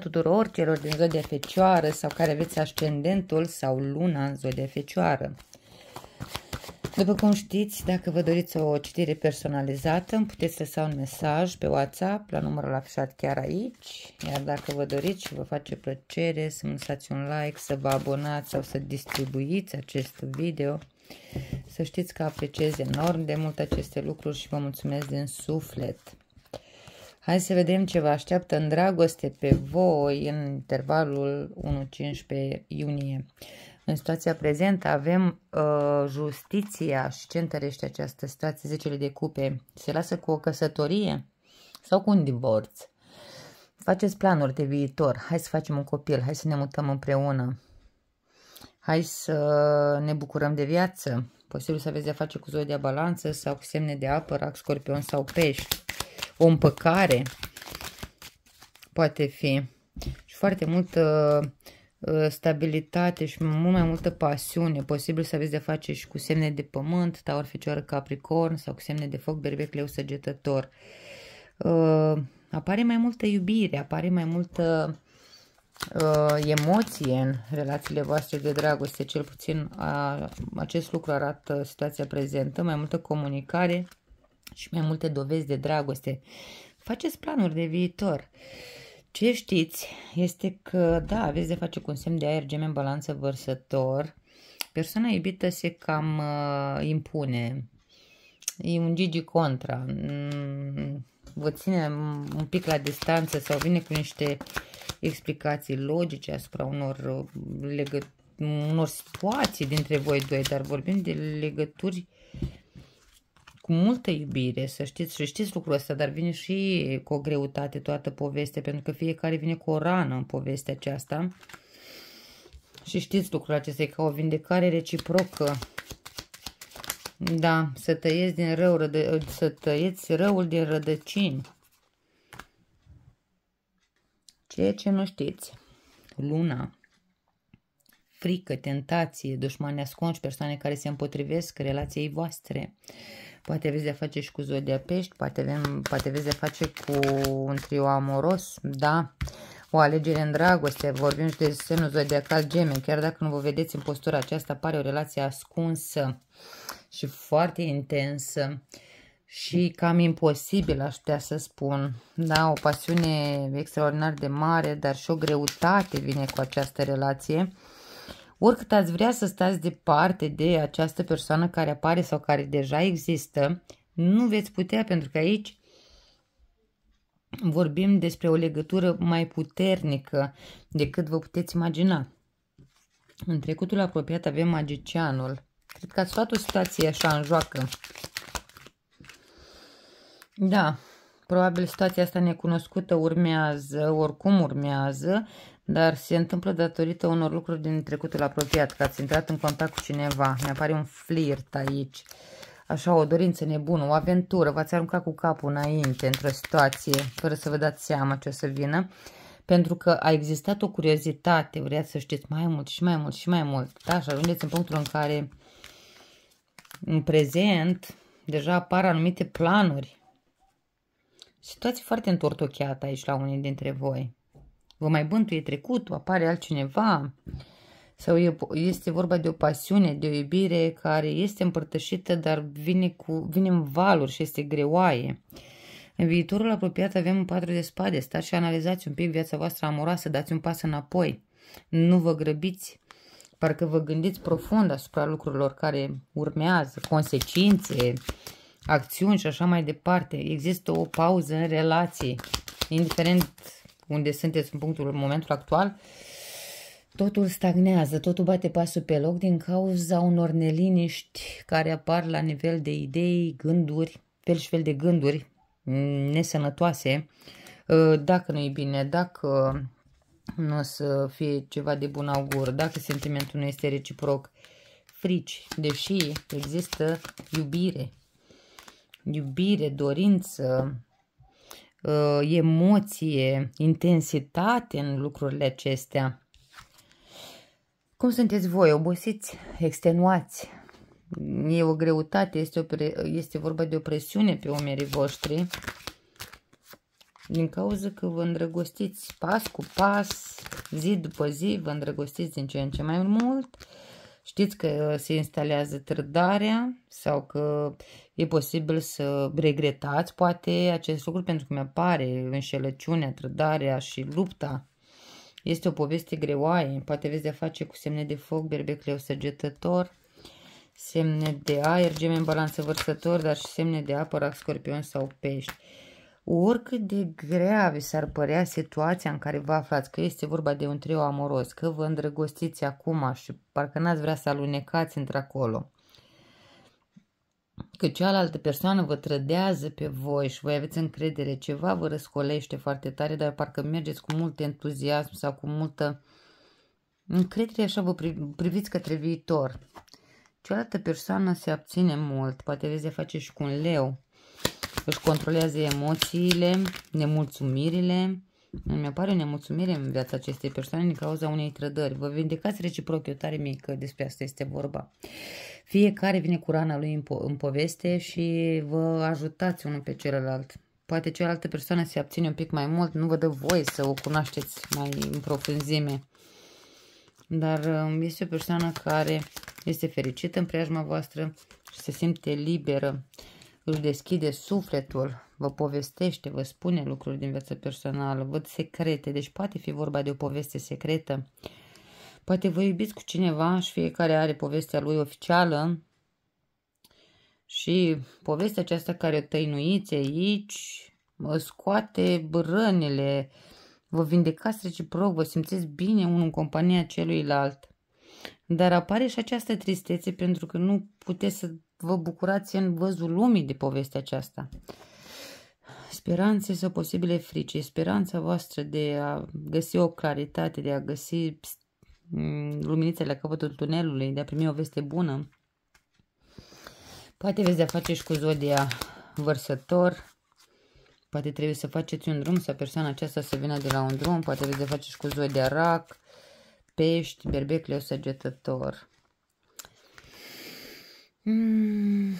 tuturor celor din zodia fecioară sau care aveți ascendentul sau luna în zodia fecioară. După cum știți, dacă vă doriți o citire personalizată, îmi puteți lăsa un mesaj pe WhatsApp la numărul afișat chiar aici, iar dacă vă doriți și vă face plăcere să-mi lăsați un like, să vă abonați sau să distribuiți acest video, să știți că apreciez enorm de mult aceste lucruri și vă mulțumesc din suflet. Hai să vedem ce vă așteaptă în dragoste pe voi în intervalul 1-15 iunie. În situația prezentă avem uh, justiția și ce întărește această situație, zecele de cupe. Se lasă cu o căsătorie sau cu un divorț. Faceți planuri de viitor. Hai să facem un copil, hai să ne mutăm împreună. Hai să ne bucurăm de viață. Posibil să aveți de-a face cu zodia balanță sau cu semne de apă, rac, scorpion sau pești o împăcare poate fi și foarte multă uh, stabilitate și mult mai multă pasiune. Posibil să aveți de face și cu semne de pământ, taur, fecioară, capricorn sau cu semne de foc, berbec, leu, săgetător. Uh, apare mai multă iubire, apare mai multă uh, emoție în relațiile voastre de dragoste, cel puțin acest lucru arată situația prezentă, mai multă comunicare, și mai multe dovezi de dragoste. Faceți planuri de viitor. Ce știți este că, da, aveți de face cu un semn de aer gem în balanță vărsător. Persoana iubită se cam uh, impune. E un Gigi contra. Mm, vă ține un pic la distanță sau vine cu niște explicații logice asupra unor, uh, legă, unor situații dintre voi doi, dar vorbim de legături uh, cu multă iubire, să știți, și știți lucrul ăsta, dar vine și cu o greutate toată povestea, pentru că fiecare vine cu o rană în povestea aceasta. Și știți lucrul acesta, e ca o vindecare reciprocă. Da, să tăieți, din rău, rădă, să tăieți răul din rădăcini. Ceea ce nu știți. Luna frică, tentație, dușmani ascunși, persoane care se împotrivesc relației voastre. Poate aveți de-a face și cu zodia pești, poate, avem, poate aveți de-a face cu un trio amoros, da? O alegere în dragoste, vorbim și de semnul zodiacal gemeni, chiar dacă nu vă vedeți în postura aceasta, pare o relație ascunsă și foarte intensă și cam imposibil, aș putea să spun. Da, o pasiune extraordinar de mare, dar și o greutate vine cu această relație Oricât ați vrea să stați departe de această persoană care apare sau care deja există, nu veți putea pentru că aici vorbim despre o legătură mai puternică decât vă puteți imagina. În trecutul apropiat avem magicianul. Cred că ați luat o situație așa în joacă. Da, Probabil situația asta necunoscută urmează, oricum urmează, dar se întâmplă datorită unor lucruri din trecutul apropiat, că ați intrat în contact cu cineva. Mi-apare un flirt aici. Așa, o dorință nebună, o aventură, v-ați aruncat cu capul înainte într-o situație, fără să vă dați seama ce o să vină, pentru că a existat o curiozitate, vreați să știți mai mult și mai mult și mai mult, da? Și ajungeți în punctul în care, în prezent, deja apar anumite planuri Situație foarte întortocheată aici la unii dintre voi. Vă mai bântuie trecutul, apare altcineva sau e, este vorba de o pasiune, de o iubire care este împărtășită, dar vine, cu, vine în valuri și este greoaie. În viitorul apropiat avem un patru de spade. Stați și analizați un pic viața voastră amoroasă, dați un pas înapoi. Nu vă grăbiți. Parcă vă gândiți profund asupra lucrurilor care urmează, consecințe, acțiuni și așa mai departe. Există o pauză în relații, indiferent unde sunteți în punctul, în momentul actual, totul stagnează, totul bate pasul pe loc din cauza unor neliniști care apar la nivel de idei, gânduri, fel și fel de gânduri nesănătoase, uh, dacă nu e bine, dacă nu o să fie ceva de bun augur, dacă sentimentul nu este reciproc, frici, deși există iubire, iubire, dorință, uh, emoție, intensitate în lucrurile acestea. Cum sunteți voi? Obosiți? Extenuați? E o greutate, este, o pre... este vorba de o presiune pe umerii voștri din cauza că vă îndrăgostiți pas cu pas, zi după zi, vă îndrăgostiți din ce în ce mai mult Știți că uh, se instalează trădarea sau că e posibil să regretați poate acest lucru pentru că mi-apare înșelăciunea, trădarea și lupta. Este o poveste greoaie, poate veți de-a face cu semne de foc, berbecleu săgetător, semne de aer, gemeni balanță vărsător, dar și semne de apă, rac, scorpion sau pești oricât de grea vi s-ar părea situația în care vă aflați, că este vorba de un trio amoros, că vă îndrăgostiți acum și parcă n-ați vrea să alunecați într-acolo, că cealaltă persoană vă trădează pe voi și voi aveți încredere, ceva vă răscolește foarte tare, dar parcă mergeți cu mult entuziasm sau cu multă încredere, așa vă priviți către viitor. Cealaltă persoană se abține mult, poate vezi de face și cu un leu, își controlează emoțiile, nemulțumirile. Îmi apare o nemulțumire în viața acestei persoane din cauza unei trădări. Vă vindecați reciproc, eu tare mie că despre asta este vorba. Fiecare vine cu rana lui în, po- în poveste și vă ajutați unul pe celălalt. Poate cealaltă persoană se abține un pic mai mult, nu vă dă voie să o cunoașteți mai în profunzime. Dar um, este o persoană care este fericită în preajma voastră și se simte liberă își deschide sufletul, vă povestește, vă spune lucruri din viața personală, văd secrete, deci poate fi vorba de o poveste secretă. Poate vă iubiți cu cineva și fiecare are povestea lui oficială și povestea aceasta care o tăinuiți aici vă scoate brânele, vă vindecați reciproc, vă simțiți bine unul în compania celuilalt. Dar apare și această tristețe pentru că nu puteți să vă bucurați în văzul lumii de povestea aceasta. Speranțe sau posibile frici, speranța voastră de a găsi o claritate, de a găsi mm, luminița la capătul tunelului, de a primi o veste bună. Poate veți de-a face și cu zodia vărsător, poate trebuie să faceți un drum sau persoana aceasta să vină de la un drum, poate veți de-a face și cu zodia rac, pești, berbec, leu, săgetător. Mm,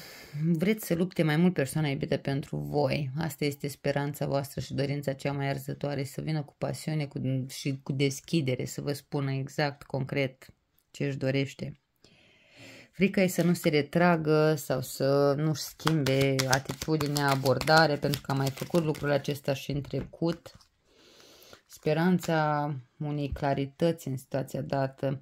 vreți să lupte mai mult persoana iubită pentru voi. Asta este speranța voastră și dorința cea mai arzătoare, să vină cu pasiune cu, și cu deschidere, să vă spună exact, concret, ce își dorește. Frica e să nu se retragă sau să nu schimbe atitudinea, abordare, pentru că am mai făcut lucrul acesta și în trecut. Speranța unei clarități în situația dată.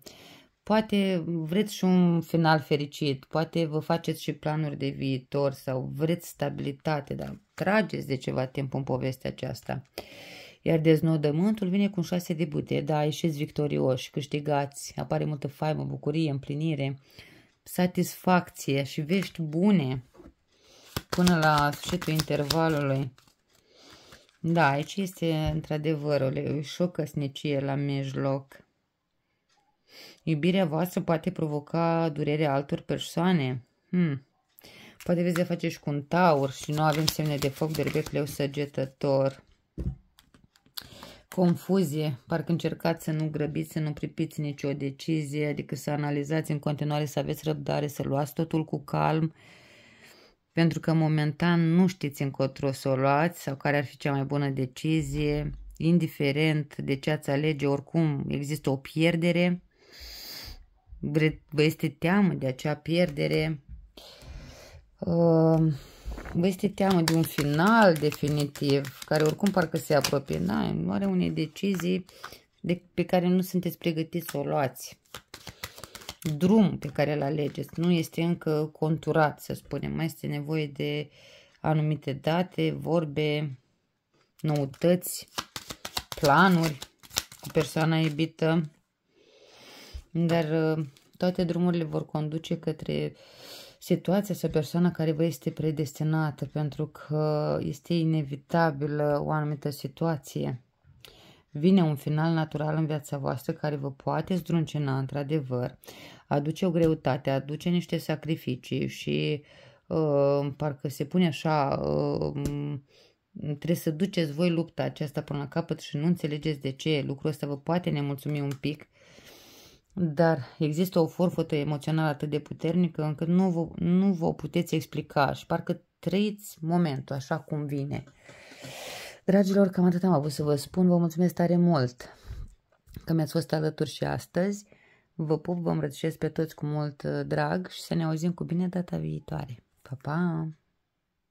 Poate vreți și un final fericit, poate vă faceți și planuri de viitor sau vreți stabilitate, dar trageți de ceva timp în povestea aceasta. Iar deznodământul vine cu șase de bute, da, ieșiți victorioși, câștigați, apare multă faimă, bucurie, împlinire, satisfacție și vești bune până la sfârșitul intervalului. Da, aici este într-adevăr o șocăsnicie la mijloc. Iubirea voastră poate provoca durerea altor persoane. Hmm. Poate veți de face și cu un taur și nu avem semne de foc, derbec, leu, săgetător. Confuzie, parcă încercați să nu grăbiți, să nu pripiți nicio decizie, adică să analizați în continuare, să aveți răbdare, să luați totul cu calm, pentru că momentan nu știți încotro să o luați sau care ar fi cea mai bună decizie, indiferent de ce ați alege, oricum există o pierdere vă este teamă de acea pierdere, uh, vă este teamă de un final definitiv, care oricum parcă se apropie, da, are unei decizii de, pe care nu sunteți pregătiți să o luați. Drum pe care îl alegeți nu este încă conturat, să spunem, mai este nevoie de anumite date, vorbe, noutăți, planuri cu persoana iubită, dar uh, toate drumurile vor conduce către situația sau persoana care vă este predestinată, pentru că este inevitabilă o anumită situație. Vine un final natural în viața voastră care vă poate zdruncina într-adevăr, aduce o greutate, aduce niște sacrificii și uh, parcă se pune așa, uh, trebuie să duceți voi lupta aceasta până la capăt și nu înțelegeți de ce lucrul ăsta vă poate nemulțumi un pic, dar există o forfătă emoțională atât de puternică încât nu vă, nu vă puteți explica și parcă trăiți momentul așa cum vine. Dragilor, cam atât am avut să vă spun. Vă mulțumesc tare mult că mi-ați fost alături și astăzi. Vă pup, vă îmbrățișez pe toți cu mult uh, drag și să ne auzim cu bine data viitoare. Pa, pa!